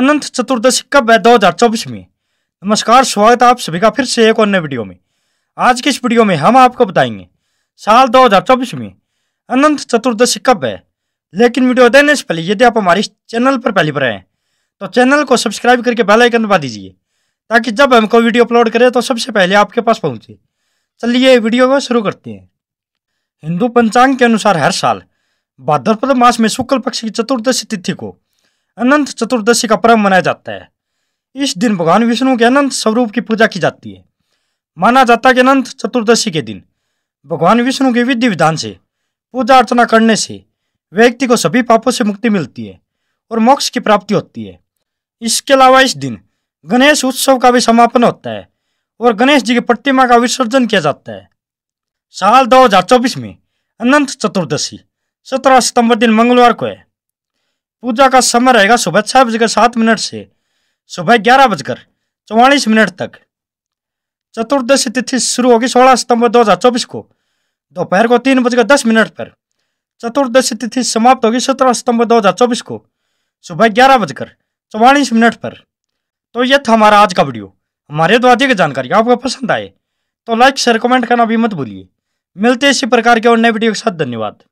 अनंत चतुर्दशी कब है दो हजार चौबीस में नमस्कार स्वागत है आप सभी का फिर से एक और नए वीडियो में आज की इस वीडियो में हम आपको बताएंगे साल दो हजार चौबीस में अनंत चतुर्दशी कब है लेकिन वीडियो देने से पहले यदि आप हमारे चैनल पर पहली पर आए तो चैनल को सब्सक्राइब करके बेल आइकन दबा दीजिए ताकि जब हम कोई वीडियो अपलोड करें तो सबसे पहले आपके पास पहुंचे चलिए वीडियो को शुरू करते हैं हिंदू पंचांग के अनुसार हर साल भाद्रपद मास में शुक्ल पक्ष की चतुर्दशी तिथि को अनंत चतुर्दशी का पर्व मनाया जाता है इस दिन भगवान विष्णु के अनंत स्वरूप की पूजा की जाती है माना जाता है कि अनंत चतुर्दशी के दिन भगवान विष्णु के विधि विधान से पूजा अर्चना करने से व्यक्ति को सभी पापों से मुक्ति मिलती है और मोक्ष की प्राप्ति होती है इसके अलावा इस दिन गणेश उत्सव का भी समापन होता है और गणेश जी की प्रतिमा का विसर्जन किया जाता है साल 2024 में अनंत चतुर्दशी सत्रह सितंबर दिन मंगलवार को है पूजा का समय रहेगा सुबह छः बजकर सात मिनट से सुबह ग्यारह बजकर चौवालीस मिनट तक चतुर्दशी तिथि शुरू होगी सोलह सितंबर चौबीस को दोपहर को तीन बजकर दस मिनट पर चतुर्दशी तिथि समाप्त होगी सत्रह सितंबर चौबीस को सुबह ग्यारह बजकर चौवालीस मिनट पर तो यह था हमारा आज का वीडियो हमारे द्वारा दी गई जानकारी आपको पसंद आए तो लाइक शेयर कमेंट करना भी मत भूलिए मिलते इसी प्रकार के और नए वीडियो के साथ धन्यवाद